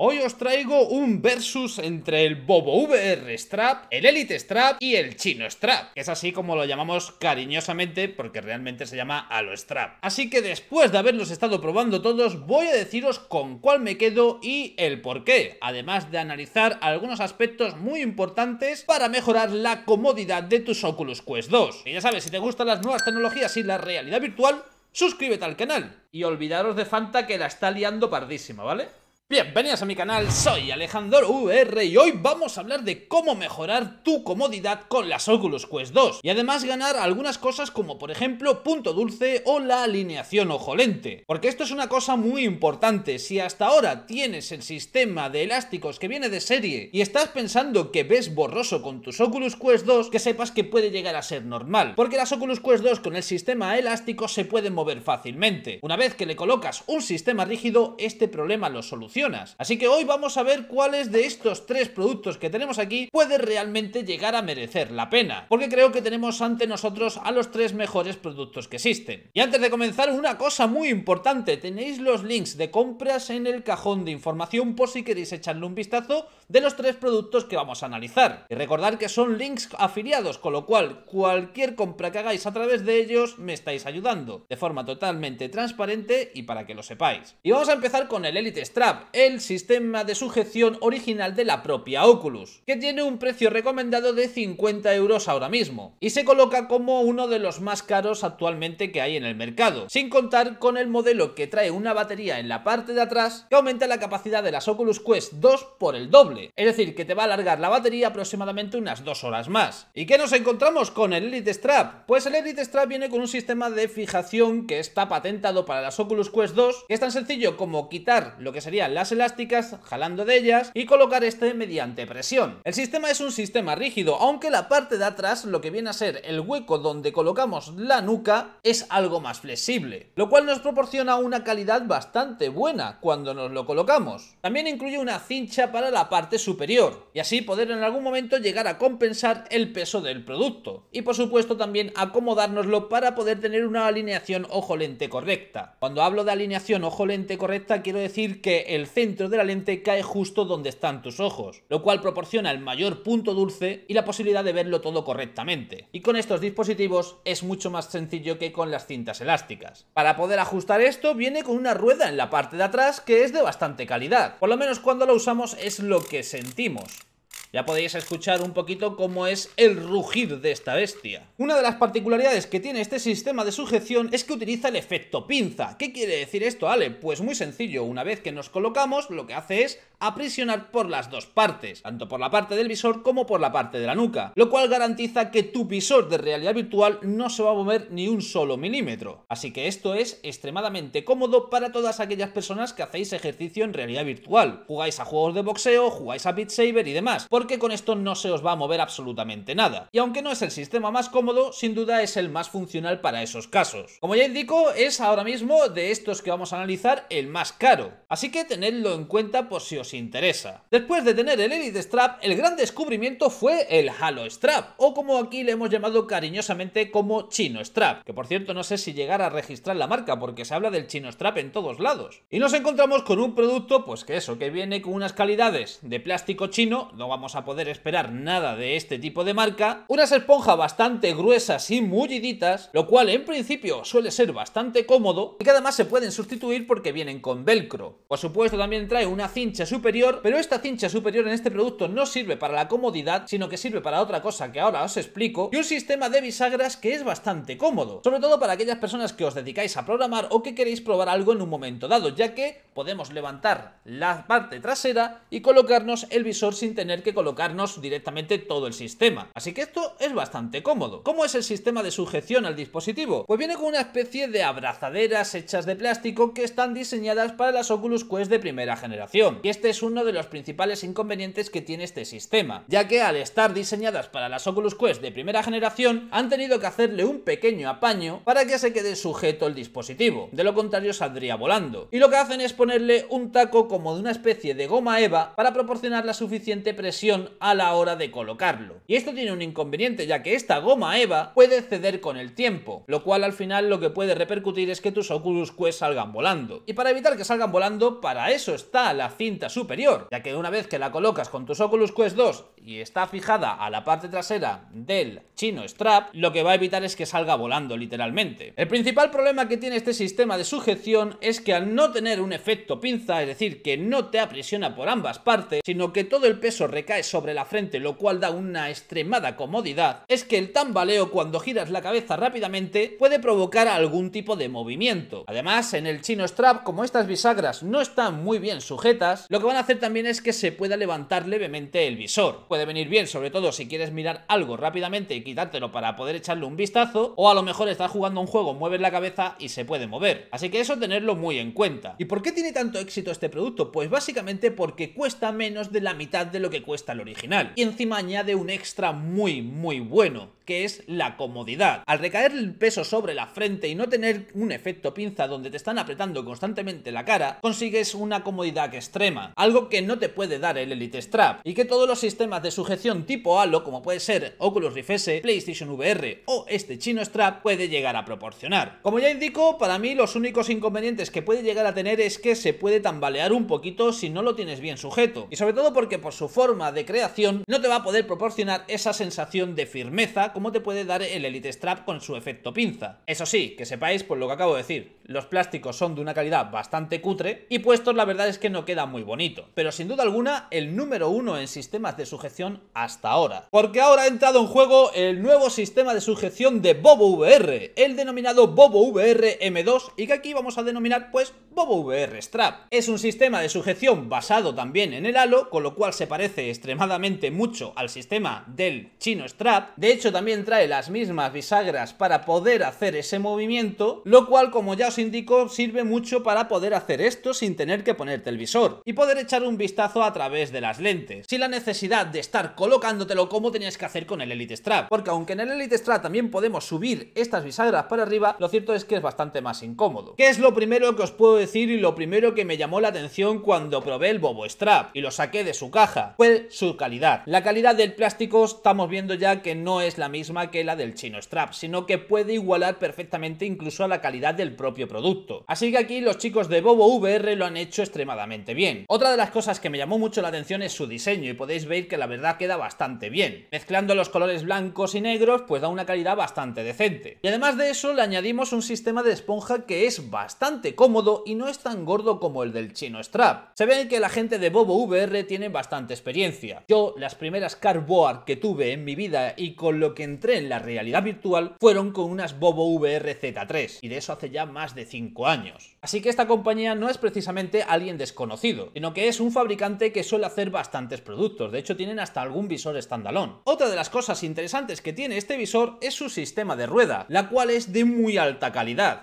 Hoy os traigo un versus entre el Bobo VR Strap, el Elite Strap y el Chino Strap, es así como lo llamamos cariñosamente porque realmente se llama Alo Strap. Así que después de haberlos estado probando todos, voy a deciros con cuál me quedo y el por qué, además de analizar algunos aspectos muy importantes para mejorar la comodidad de tus Oculus Quest 2. Y ya sabes, si te gustan las nuevas tecnologías y la realidad virtual, suscríbete al canal. Y olvidaros de Fanta que la está liando pardísima, ¿vale? Bienvenidos a mi canal, soy Alejandro UR y hoy vamos a hablar de cómo mejorar tu comodidad con las Oculus Quest 2 y además ganar algunas cosas como por ejemplo punto dulce o la alineación ojo lente. Porque esto es una cosa muy importante, si hasta ahora tienes el sistema de elásticos que viene de serie y estás pensando que ves borroso con tus Oculus Quest 2, que sepas que puede llegar a ser normal, porque las Oculus Quest 2 con el sistema elástico se pueden mover fácilmente. Una vez que le colocas un sistema rígido, este problema lo soluciona Así que hoy vamos a ver cuáles de estos tres productos que tenemos aquí puede realmente llegar a merecer la pena. Porque creo que tenemos ante nosotros a los tres mejores productos que existen. Y antes de comenzar, una cosa muy importante. Tenéis los links de compras en el cajón de información por si queréis echarle un vistazo de los tres productos que vamos a analizar. Y recordar que son links afiliados, con lo cual cualquier compra que hagáis a través de ellos me estáis ayudando. De forma totalmente transparente y para que lo sepáis. Y vamos a empezar con el Elite Strap el sistema de sujeción original de la propia Oculus, que tiene un precio recomendado de 50 euros ahora mismo, y se coloca como uno de los más caros actualmente que hay en el mercado, sin contar con el modelo que trae una batería en la parte de atrás que aumenta la capacidad de las Oculus Quest 2 por el doble, es decir, que te va a alargar la batería aproximadamente unas 2 horas más. ¿Y qué nos encontramos con el Elite Strap? Pues el Elite Strap viene con un sistema de fijación que está patentado para las Oculus Quest 2, que es tan sencillo como quitar lo que sería la las elásticas jalando de ellas y colocar este mediante presión. El sistema es un sistema rígido, aunque la parte de atrás, lo que viene a ser el hueco donde colocamos la nuca, es algo más flexible, lo cual nos proporciona una calidad bastante buena cuando nos lo colocamos. También incluye una cincha para la parte superior y así poder en algún momento llegar a compensar el peso del producto y por supuesto también acomodárnoslo para poder tener una alineación ojo-lente correcta. Cuando hablo de alineación ojo-lente correcta quiero decir que el centro de la lente cae justo donde están tus ojos, lo cual proporciona el mayor punto dulce y la posibilidad de verlo todo correctamente. Y con estos dispositivos es mucho más sencillo que con las cintas elásticas. Para poder ajustar esto viene con una rueda en la parte de atrás que es de bastante calidad, por lo menos cuando lo usamos es lo que sentimos ya podéis escuchar un poquito cómo es el rugir de esta bestia. Una de las particularidades que tiene este sistema de sujeción es que utiliza el efecto pinza. ¿Qué quiere decir esto, Ale? Pues muy sencillo, una vez que nos colocamos, lo que hace es aprisionar por las dos partes, tanto por la parte del visor como por la parte de la nuca, lo cual garantiza que tu visor de realidad virtual no se va a mover ni un solo milímetro. Así que esto es extremadamente cómodo para todas aquellas personas que hacéis ejercicio en realidad virtual, jugáis a juegos de boxeo, jugáis a Beat y demás porque con esto no se os va a mover absolutamente nada. Y aunque no es el sistema más cómodo, sin duda es el más funcional para esos casos. Como ya indico, es ahora mismo de estos que vamos a analizar el más caro, así que tenedlo en cuenta por si os interesa. Después de tener el Elite Strap, el gran descubrimiento fue el Halo Strap, o como aquí le hemos llamado cariñosamente como Chino Strap, que por cierto no sé si llegar a registrar la marca porque se habla del Chino Strap en todos lados. Y nos encontramos con un producto, pues que eso, que viene con unas calidades de plástico chino, no vamos a poder esperar nada de este tipo de marca, unas esponjas bastante gruesas y mulliditas, lo cual en principio suele ser bastante cómodo y que además se pueden sustituir porque vienen con velcro. Por supuesto también trae una cincha superior, pero esta cincha superior en este producto no sirve para la comodidad, sino que sirve para otra cosa que ahora os explico, y un sistema de bisagras que es bastante cómodo, sobre todo para aquellas personas que os dedicáis a programar o que queréis probar algo en un momento dado, ya que podemos levantar la parte trasera y colocarnos el visor sin tener que colocarnos directamente todo el sistema. Así que esto es bastante cómodo. ¿Cómo es el sistema de sujeción al dispositivo? Pues viene con una especie de abrazaderas hechas de plástico que están diseñadas para las Oculus Quest de primera generación. Y este es uno de los principales inconvenientes que tiene este sistema, ya que al estar diseñadas para las Oculus Quest de primera generación, han tenido que hacerle un pequeño apaño para que se quede sujeto el dispositivo. De lo contrario saldría volando. Y lo que hacen es ponerle un taco como de una especie de goma eva para proporcionar la suficiente presión a la hora de colocarlo. Y esto tiene un inconveniente, ya que esta goma EVA puede ceder con el tiempo, lo cual al final lo que puede repercutir es que tus Oculus Quest salgan volando. Y para evitar que salgan volando, para eso está la cinta superior, ya que una vez que la colocas con tus Oculus Quest 2 y está fijada a la parte trasera del chino strap, lo que va a evitar es que salga volando literalmente. El principal problema que tiene este sistema de sujeción es que al no tener un efecto pinza, es decir, que no te aprisiona por ambas partes, sino que todo el peso recae sobre la frente, lo cual da una extremada comodidad, es que el tambaleo cuando giras la cabeza rápidamente puede provocar algún tipo de movimiento. Además, en el chino strap, como estas bisagras no están muy bien sujetas, lo que van a hacer también es que se pueda levantar levemente el visor. Puede venir bien, sobre todo si quieres mirar algo rápidamente y quitártelo para poder echarle un vistazo, o a lo mejor estás jugando un juego, mueves la cabeza y se puede mover. Así que eso tenerlo muy en cuenta. ¿Y por qué tiene tanto éxito este producto? Pues básicamente porque cuesta menos de la mitad de lo que cuesta al original. Y encima añade un extra muy, muy bueno, que es la comodidad. Al recaer el peso sobre la frente y no tener un efecto pinza donde te están apretando constantemente la cara, consigues una comodidad extrema, algo que no te puede dar el Elite Strap, y que todos los sistemas de sujeción tipo Halo, como puede ser Oculus Rift S, PlayStation VR o este chino Strap, puede llegar a proporcionar. Como ya indico, para mí los únicos inconvenientes que puede llegar a tener es que se puede tambalear un poquito si no lo tienes bien sujeto, y sobre todo porque por su forma de creación, no te va a poder proporcionar esa sensación de firmeza como te puede dar el Elite Strap con su efecto pinza. Eso sí, que sepáis por lo que acabo de decir, los plásticos son de una calidad bastante cutre y puestos la verdad es que no queda muy bonito, pero sin duda alguna el número uno en sistemas de sujeción hasta ahora. Porque ahora ha entrado en juego el nuevo sistema de sujeción de Bobo VR, el denominado Bobo VR M2 y que aquí vamos a denominar pues Bobo VR Strap. Es un sistema de sujeción basado también en el halo, con lo cual se parece extremadamente mucho al sistema del chino strap. De hecho, también trae las mismas bisagras para poder hacer ese movimiento, lo cual, como ya os indico, sirve mucho para poder hacer esto sin tener que ponerte el visor y poder echar un vistazo a través de las lentes, sin la necesidad de estar colocándotelo como tenías que hacer con el Elite Strap, porque aunque en el Elite Strap también podemos subir estas bisagras para arriba, lo cierto es que es bastante más incómodo. que es lo primero que os puedo decir y lo primero que me llamó la atención cuando probé el Bobo Strap y lo saqué de su caja? su calidad. La calidad del plástico estamos viendo ya que no es la misma que la del chino strap, sino que puede igualar perfectamente incluso a la calidad del propio producto. Así que aquí los chicos de Bobo VR lo han hecho extremadamente bien. Otra de las cosas que me llamó mucho la atención es su diseño y podéis ver que la verdad queda bastante bien. Mezclando los colores blancos y negros pues da una calidad bastante decente. Y además de eso le añadimos un sistema de esponja que es bastante cómodo y no es tan gordo como el del chino strap. Se ve que la gente de Bobo VR tiene bastante experiencia yo, las primeras cardboard que tuve en mi vida y con lo que entré en la realidad virtual fueron con unas Bobo VR 3 y de eso hace ya más de 5 años. Así que esta compañía no es precisamente alguien desconocido, sino que es un fabricante que suele hacer bastantes productos, de hecho tienen hasta algún visor standalone. Otra de las cosas interesantes que tiene este visor es su sistema de rueda, la cual es de muy alta calidad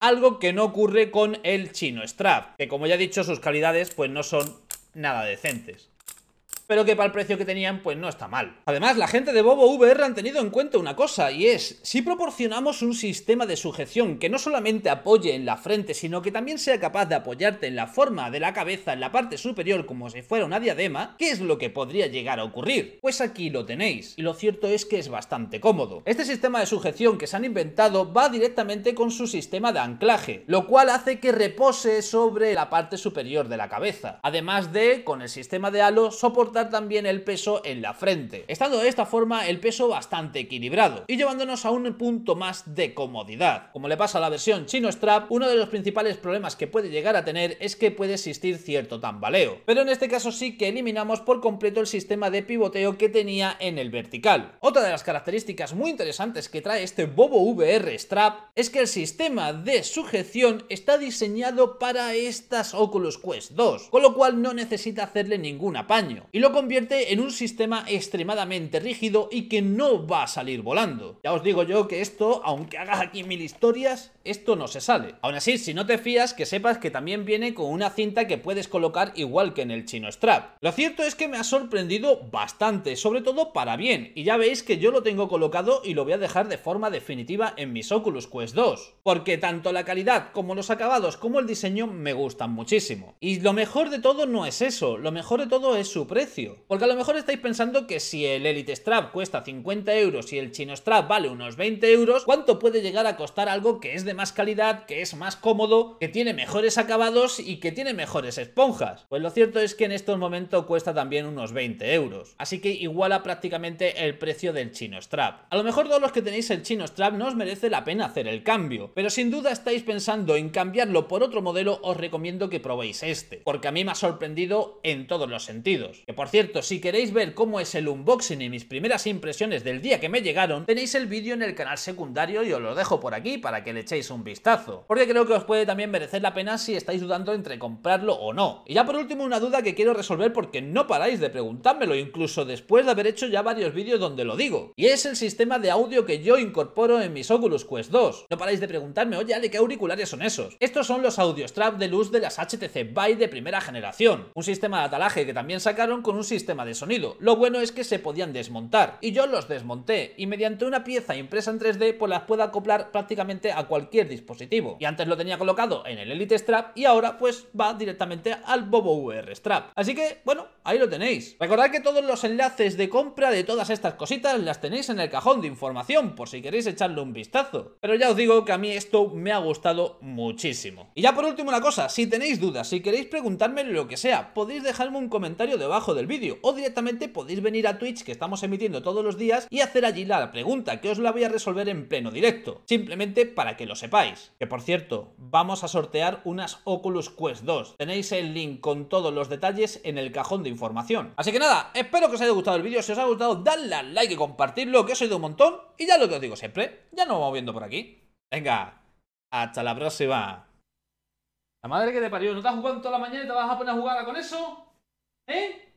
algo que no ocurre con el chino strap, que como ya he dicho sus calidades pues no son nada decentes pero que para el precio que tenían, pues no está mal. Además, la gente de Bobo VR han tenido en cuenta una cosa, y es, si proporcionamos un sistema de sujeción que no solamente apoye en la frente, sino que también sea capaz de apoyarte en la forma de la cabeza, en la parte superior, como si fuera una diadema, ¿qué es lo que podría llegar a ocurrir? Pues aquí lo tenéis, y lo cierto es que es bastante cómodo. Este sistema de sujeción que se han inventado va directamente con su sistema de anclaje, lo cual hace que repose sobre la parte superior de la cabeza, además de, con el sistema de halo, soportar también el peso en la frente, estando de esta forma el peso bastante equilibrado y llevándonos a un punto más de comodidad. Como le pasa a la versión Chino Strap, uno de los principales problemas que puede llegar a tener es que puede existir cierto tambaleo, pero en este caso sí que eliminamos por completo el sistema de pivoteo que tenía en el vertical. Otra de las características muy interesantes que trae este Bobo VR Strap es que el sistema de sujeción está diseñado para estas Oculus Quest 2, con lo cual no necesita hacerle ningún apaño. Y lo convierte en un sistema extremadamente rígido y que no va a salir volando. Ya os digo yo que esto, aunque hagas aquí mil historias, esto no se sale. Aún así, si no te fías, que sepas que también viene con una cinta que puedes colocar igual que en el chino strap. Lo cierto es que me ha sorprendido bastante, sobre todo para bien, y ya veis que yo lo tengo colocado y lo voy a dejar de forma definitiva en mis Oculus Quest 2, porque tanto la calidad como los acabados como el diseño me gustan muchísimo. Y lo mejor de todo no es eso, lo mejor de todo es su precio porque a lo mejor estáis pensando que si el Elite Strap cuesta 50 euros y el Chino Strap vale unos 20 euros, ¿cuánto puede llegar a costar algo que es de más calidad, que es más cómodo, que tiene mejores acabados y que tiene mejores esponjas? Pues lo cierto es que en estos momentos cuesta también unos 20 euros. Así que iguala prácticamente el precio del Chino Strap. A lo mejor todos los que tenéis el Chino Strap no os merece la pena hacer el cambio, pero sin duda estáis pensando en cambiarlo por otro modelo, os recomiendo que probéis este, porque a mí me ha sorprendido en todos los sentidos. Por cierto, si queréis ver cómo es el unboxing y mis primeras impresiones del día que me llegaron, tenéis el vídeo en el canal secundario y os lo dejo por aquí para que le echéis un vistazo. Porque creo que os puede también merecer la pena si estáis dudando entre comprarlo o no. Y ya por último una duda que quiero resolver porque no paráis de preguntármelo, incluso después de haber hecho ya varios vídeos donde lo digo. Y es el sistema de audio que yo incorporo en mis Oculus Quest 2. No paráis de preguntarme, oye ¿de ¿qué auriculares son esos? Estos son los audio strap de luz de las HTC Vive de primera generación. Un sistema de atalaje que también sacaron con un sistema de sonido. Lo bueno es que se podían desmontar, y yo los desmonté, y mediante una pieza impresa en 3D pues las puedo acoplar prácticamente a cualquier dispositivo. Y antes lo tenía colocado en el Elite Strap, y ahora pues va directamente al Bobo VR Strap. Así que, bueno, ahí lo tenéis. Recordad que todos los enlaces de compra de todas estas cositas las tenéis en el cajón de información, por si queréis echarle un vistazo. Pero ya os digo que a mí esto me ha gustado muchísimo. Y ya por último una cosa, si tenéis dudas, si queréis preguntarme lo que sea, podéis dejarme un comentario debajo de vídeo o directamente podéis venir a Twitch que estamos emitiendo todos los días y hacer allí la pregunta que os la voy a resolver en pleno directo, simplemente para que lo sepáis. Que por cierto, vamos a sortear unas Oculus Quest 2. Tenéis el link con todos los detalles en el cajón de información. Así que nada, espero que os haya gustado el vídeo, si os ha gustado dadle al like y compartirlo, que os he un montón y ya lo que os digo siempre, ya nos vamos viendo por aquí. Venga, hasta la próxima. La madre que te parió, ¿no te has jugado toda la mañana te vas a poner a jugar con eso? ¿Eh?